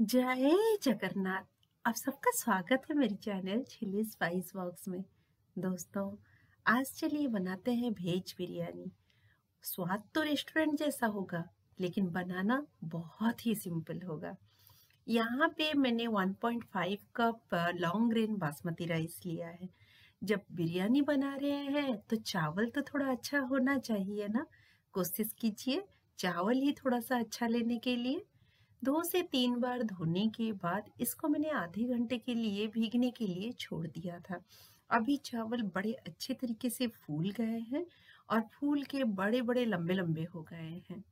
जय जगन्नाथ आप सबका स्वागत है मेरे चैनल छिली स्पाइस बॉक्स में दोस्तों आज चलिए बनाते हैं भेज बिरयानी स्वाद तो रेस्टोरेंट जैसा होगा लेकिन बनाना बहुत ही सिंपल होगा यहाँ पे मैंने 1.5 cup long grain basmati rice लिया है जब बिरयानी बना रहे हैं तो चावल तो थोड़ा अच्छा होना चाहिए ना कोशिश कीजिए चावल ही थोड़ा सा अच्छा लेने के लिए दो से तीन बार धोने के बाद इसको मैंने आधे घंटे के लिए भीगने के लिए छोड़ दिया था अभी चावल बड़े अच्छे तरीके से फूल गए हैं और फूल के बड़े बड़े लंबे लंबे हो गए हैं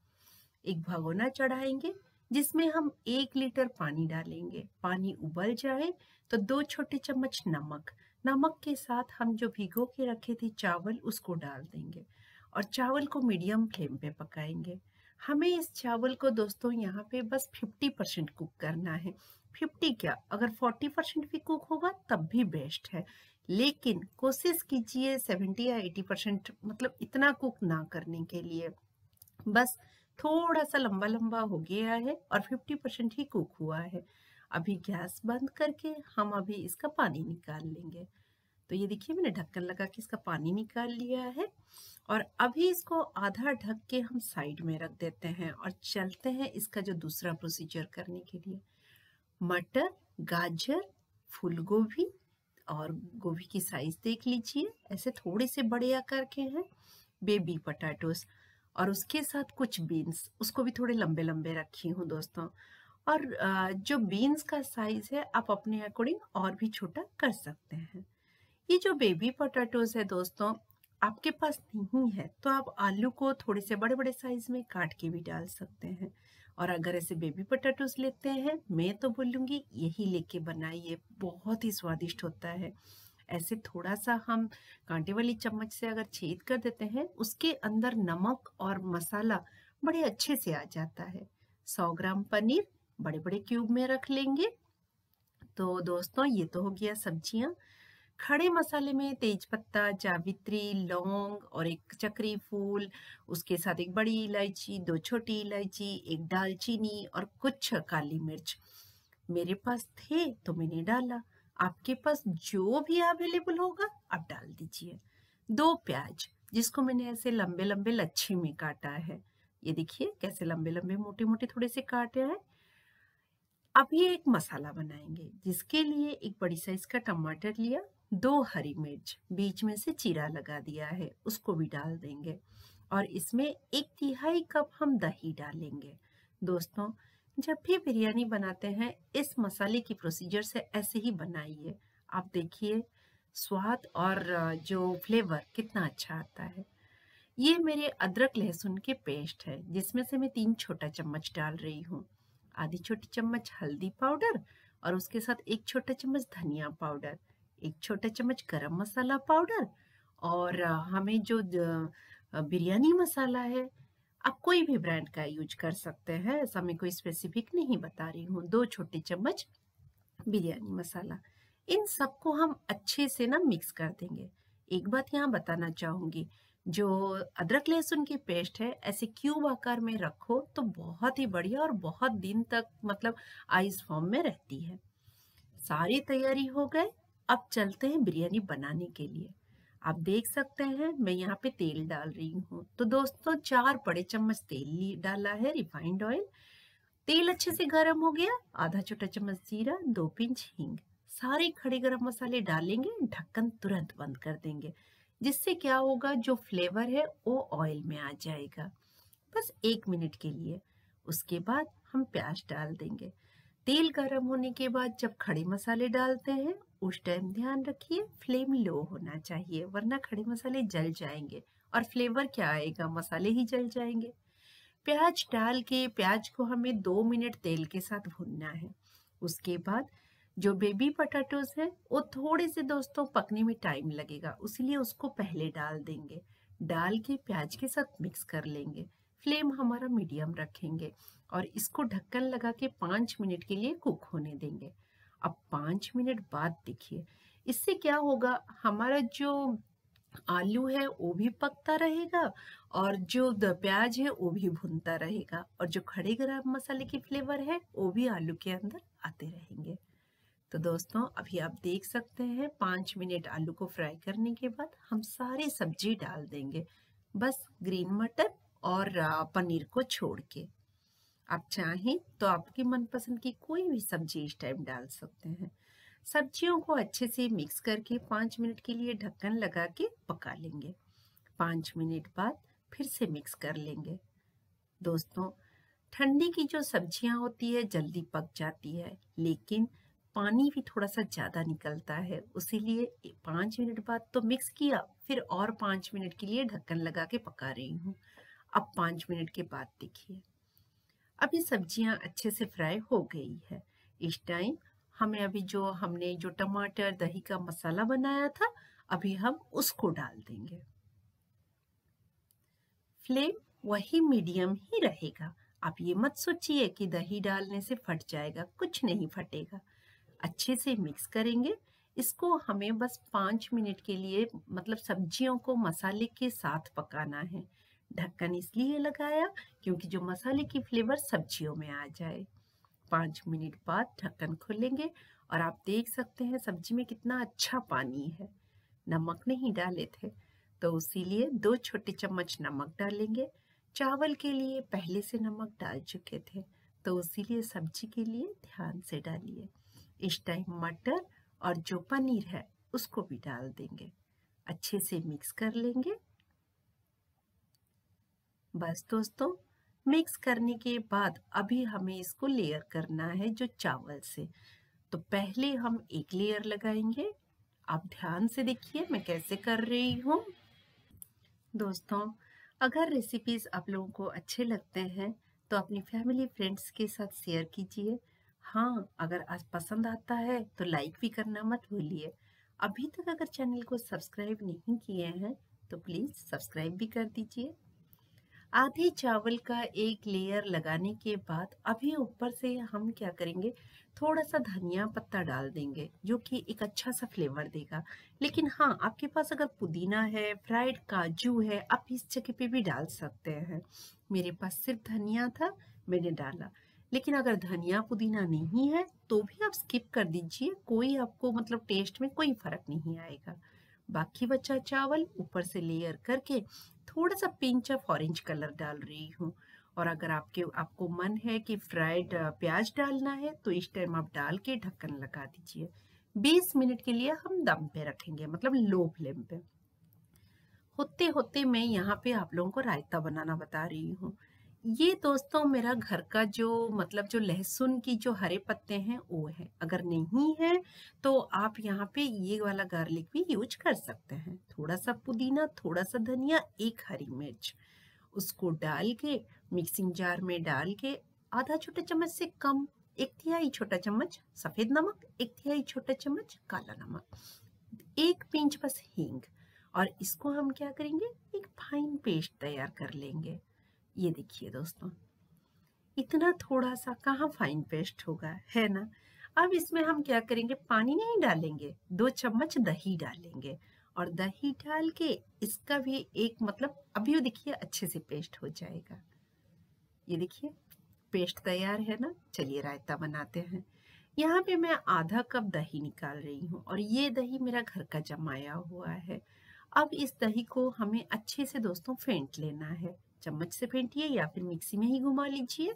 एक भगोना चढ़ाएंगे जिसमें हम एक लीटर पानी डालेंगे पानी उबल जाए तो दो छोटे चम्मच नमक नमक के साथ हम जो भिगो के रखे थे चावल उसको डाल देंगे और चावल को मीडियम फ्लेम पे पकाएंगे हमें इस चावल को दोस्तों यहाँ पे बस 50 परसेंट कुक करना है 50 क्या अगर 40 परसेंट भी कुक होगा तब भी बेस्ट है लेकिन कोशिश कीजिए 70 या 80 परसेंट मतलब इतना कुक ना करने के लिए बस थोड़ा सा लंबा लंबा हो गया है और 50 परसेंट ही कुक हुआ है अभी गैस बंद करके हम अभी इसका पानी निकाल लेंगे तो ये देखिए मैंने ढक्कन लगा के इसका पानी निकाल लिया है और अभी इसको आधा ढक के हम साइड में रख देते हैं और चलते हैं इसका जो दूसरा प्रोसीजर करने के लिए मटर गाजर फूल गोभी और गोभी की साइज देख लीजिए ऐसे थोड़े से बड़े आकार के हैं बेबी पटाटोस और उसके साथ कुछ बीन्स उसको भी थोड़े लंबे लंबे रखी हूँ दोस्तों और जो बीन्स का साइज है आप अपने अकॉर्डिंग और भी छोटा कर सकते हैं ये जो बेबी पोटैटोज है दोस्तों आपके पास नहीं है तो आप आलू को थोड़े से बड़े बड़े साइज में काट के भी डाल सकते हैं और अगर ऐसे बेबी पोटैटोज लेते हैं मैं तो बोलूँगी यही लेके बनाइए बहुत ही स्वादिष्ट होता है ऐसे थोड़ा सा हम कांटे वाली चम्मच से अगर छेद कर देते हैं उसके अंदर नमक और मसाला बड़े अच्छे से आ जाता है सौ ग्राम पनीर बड़े बड़े क्यूब में रख लेंगे तो दोस्तों ये तो हो गया सब्जियाँ खड़े मसाले में तेज पत्ता जावित्री लौंग और एक चक्री फूल उसके साथ एक बड़ी इलायची दो छोटी इलायची एक दालचीनी और कुछ काली मिर्च मेरे पास थे तो मैंने डाला आपके पास जो भी अवेलेबल होगा आप डाल दीजिए दो प्याज जिसको मैंने ऐसे लंबे लंबे लच्छी में काटा है ये देखिए कैसे लंबे लंबे मोटे मोटे थोड़े से काटे हैं अब ये एक मसाला बनाएंगे जिसके लिए एक बड़ी साइज का टमाटर लिया दो हरी मिर्च बीच में से चीरा लगा दिया है उसको भी डाल देंगे और इसमें एक तिहाई कप हम दही डालेंगे दोस्तों जब भी बिरयानी बनाते हैं इस मसाले की प्रोसीजर से ऐसे ही बनाइए आप देखिए स्वाद और जो फ्लेवर कितना अच्छा आता है ये मेरे अदरक लहसुन के पेस्ट है जिसमें से मैं तीन छोटा चम्मच डाल रही हूँ आधी छोटी चम्मच हल्दी पाउडर और उसके साथ एक छोटा चम्मच धनिया पाउडर एक छोटा चम्मच गरम मसाला पाउडर और हमें जो बिरयानी मसाला है आप कोई भी ब्रांड का यूज कर सकते हैं ऐसा मैं कोई स्पेसिफिक नहीं बता रही हूँ दो छोटे चम्मच बिरयानी मसाला इन सबको हम अच्छे से ना मिक्स कर देंगे एक बात यहाँ बताना चाहूंगी जो अदरक लहसुन की पेस्ट है ऐसे क्यूब आकार में रखो तो बहुत ही बढ़िया और बहुत दिन तक मतलब आइस फॉर्म में रहती है सारी तैयारी हो गए अब चलते हैं बिरयानी बनाने के लिए आप देख सकते हैं मैं यहाँ पे तेल डाल रही हूँ तो दोस्तों चार बड़े चम्मच तेल डाला है रिफाइंड ऑयल तेल अच्छे से गर्म हो गया आधा छोटा चम्मच जीरा दो पिंच हींग सारे खड़े गरम मसाले डालेंगे ढक्कन तुरंत बंद कर देंगे जिससे क्या होगा जो फ्लेवर है वो ऑयल में आ जाएगा बस एक मिनट के लिए उसके बाद हम प्याज डाल देंगे तेल गर्म होने के बाद जब खड़े मसाले डालते हैं उस टाइम ध्यान रखिए फ्लेम लो होना चाहिए वरना खड़े मसाले जल जाएंगे और फ्लेवर क्या आएगा मसाले ही जल जाएंगे प्याज डाल के प्याज को हमें दो मिनट तेल के साथ भूनना है उसके बाद जो बेबी पटाटोज हैं वो थोड़े से दोस्तों पकने में टाइम लगेगा इसलिए उसको पहले डाल देंगे डाल के प्याज के साथ मिक्स कर लेंगे फ्लेम हमारा मीडियम रखेंगे और इसको ढक्कन लगा के पाँच मिनट के लिए कुक होने देंगे अब पाँच मिनट बाद देखिए इससे क्या होगा हमारा जो आलू है वो भी पकता रहेगा और जो प्याज है वो भी भुनता रहेगा और जो खड़े गरम मसाले के फ्लेवर है वो भी आलू के अंदर आते रहेंगे तो दोस्तों अभी आप देख सकते हैं पाँच मिनट आलू को फ्राई करने के बाद हम सारी सब्जी डाल देंगे बस ग्रीन मटर और पनीर को छोड़ के आप चाहें तो आपकी मनपसंद की कोई भी सब्जी इस टाइम डाल सकते हैं सब्जियों को अच्छे से मिक्स करके पाँच मिनट के लिए ढक्कन लगा के पका लेंगे पाँच मिनट बाद फिर से मिक्स कर लेंगे दोस्तों ठंडी की जो सब्जियां होती है जल्दी पक जाती है लेकिन पानी भी थोड़ा सा ज़्यादा निकलता है उसीलिए पाँच मिनट बाद तो मिक्स किया फिर और पाँच मिनट के लिए ढक्कन लगा के पका रही हूँ अब पाँच मिनट के बाद देखिए अब ये सब्जियां अच्छे से फ्राई हो गई है इस टाइम हमें अभी जो हमने जो टमाटर दही का मसाला बनाया था अभी हम उसको डाल देंगे फ्लेम वही मीडियम ही रहेगा आप ये मत सोचिए कि दही डालने से फट जाएगा कुछ नहीं फटेगा अच्छे से मिक्स करेंगे इसको हमें बस पाँच मिनट के लिए मतलब सब्जियों को मसाले के साथ पकाना है ढक्कन इसलिए लगाया क्योंकि जो मसाले की फ्लेवर सब्जियों में आ जाए पाँच मिनट बाद ढक्कन खोलेंगे और आप देख सकते हैं सब्जी में कितना अच्छा पानी है नमक नहीं डाले थे तो इसीलिए दो छोटे चम्मच नमक डालेंगे चावल के लिए पहले से नमक डाल चुके थे तो उसीलिए सब्जी के लिए ध्यान से डालिए इस टाइम मटर और जो पनीर है उसको भी डाल देंगे अच्छे से मिक्स कर लेंगे बस दोस्तों मिक्स करने के बाद अभी हमें इसको लेयर करना है जो चावल से तो पहले हम एक लेयर लगाएंगे आप ध्यान से देखिए मैं कैसे कर रही हूँ दोस्तों अगर रेसिपीज आप लोगों को अच्छे लगते हैं तो अपनी फैमिली फ्रेंड्स के साथ शेयर कीजिए हाँ अगर आज पसंद आता है तो लाइक भी करना मत भूलिए अभी तक अगर चैनल को सब्सक्राइब नहीं किए हैं तो प्लीज़ सब्सक्राइब भी कर दीजिए आधे चावल का एक लेयर लगाने के बाद अभी ऊपर से हम क्या करेंगे थोड़ा सा धनिया पत्ता डाल देंगे जो कि एक अच्छा सा फ्लेवर देगा लेकिन हाँ आपके पास अगर पुदीना है फ्राइड काजू है आप इस जगह पे भी डाल सकते हैं मेरे पास सिर्फ धनिया था मैंने डाला लेकिन अगर धनिया पुदीना नहीं है तो भी आप स्किप कर दीजिए कोई आपको मतलब टेस्ट में कोई फर्क नहीं आएगा बाकी बचा चावल ऊपर से लेयर करके थोड़ा सा पिंच ऑफ ऑरेंज कलर डाल रही हूँ और अगर आपके आपको मन है कि फ्राइड प्याज डालना है तो इस टाइम आप डाल के ढक्कन लगा दीजिए 20 मिनट के लिए हम दम पे रखेंगे मतलब लो फ्लेम पे होते होते मैं यहाँ पे आप लोगों को रायता बनाना बता रही हूँ ये दोस्तों मेरा घर का जो मतलब जो लहसुन की जो हरे पत्ते हैं वो है अगर नहीं है तो आप यहाँ पे ये वाला गार्लिक भी यूज कर सकते हैं थोड़ा सा पुदीना थोड़ा सा धनिया एक हरी मिर्च उसको डाल के मिक्सिंग जार में डाल के आधा छोटा चम्मच से कम एक तिहाई छोटा चम्मच सफेद नमक एक तिहाई छोटा चम्मच काला नमक एक पिंच बस हींग और इसको हम क्या करेंगे एक फाइन पेस्ट तैयार कर लेंगे ये देखिए दोस्तों इतना थोड़ा सा कहाँ फाइन पेस्ट होगा है ना अब इसमें हम क्या करेंगे पानी नहीं डालेंगे दो चम्मच दही डालेंगे और दही डाल के इसका भी एक मतलब अभी देखिए अच्छे से पेस्ट हो जाएगा ये देखिए पेस्ट तैयार है ना चलिए रायता बनाते हैं यहाँ पे मैं आधा कप दही निकाल रही हूँ और ये दही मेरा घर का जमाया हुआ है अब इस दही को हमें अच्छे से दोस्तों फेंट लेना है चम्मच से फेंटिए या फिर मिक्सी में ही घुमा लीजिए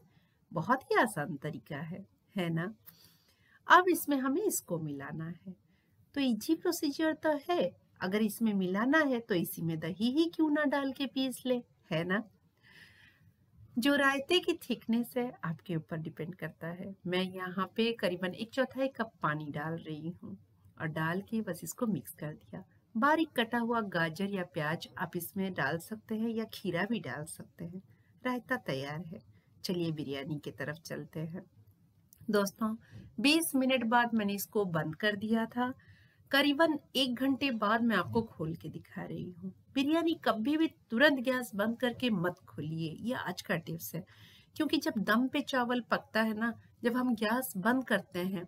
बहुत ही आसान तरीका है है ना अब इसमें हमें इसको मिलाना है तो इजी प्रोसीजर तो है अगर इसमें मिलाना है तो इसी में दही ही क्यों ना डाल के पीस ले है ना जो रायते की थिकनेस है आपके ऊपर डिपेंड करता है मैं यहाँ पे करीबन एक चौथाई कप पानी डाल रही हूँ और डाल के बस इसको मिक्स कर दिया बारीक कटा हुआ गाजर या प्याज आप इसमें डाल सकते हैं या खीरा भी डाल सकते हैं रायता तैयार है चलिए बिरयानी की तरफ चलते हैं दोस्तों 20 मिनट बाद मैंने इसको बंद कर दिया था करीबन एक घंटे बाद मैं आपको खोल के दिखा रही हूँ बिरयानी कभी भी तुरंत गैस बंद करके मत खोलिए ये आज का टिप्स है क्योंकि जब दम पे चावल पकता है ना जब हम गैस बंद करते हैं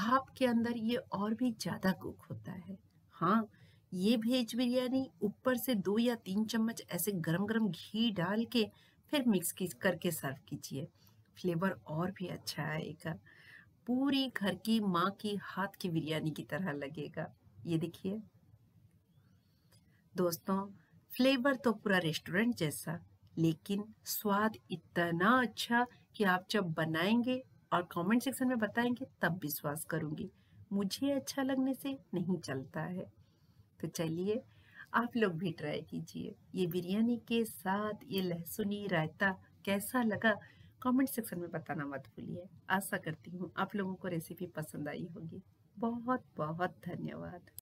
भाप के अंदर ये और भी ज़्यादा कुक होता है हाँ ये भेज बिरयानी ऊपर से दो या तीन चम्मच ऐसे गरम गरम घी डाल के फिर मिक्स करके सर्व कीजिए फ्लेवर और भी अच्छा आएगा पूरी घर की माँ की हाथ की बिरयानी की तरह लगेगा ये देखिए दोस्तों फ्लेवर तो पूरा रेस्टोरेंट जैसा लेकिन स्वाद इतना अच्छा कि आप जब बनाएंगे और कमेंट सेक्शन में बताएंगे तब विश्वास करूंगी मुझे अच्छा लगने से नहीं चलता है तो चलिए आप लोग भी ट्राई कीजिए ये बिरयानी के साथ ये लहसुनी रायता कैसा लगा कमेंट सेक्शन में बताना मत भूलिए आशा करती हूँ आप लोगों को रेसिपी पसंद आई होगी बहुत बहुत धन्यवाद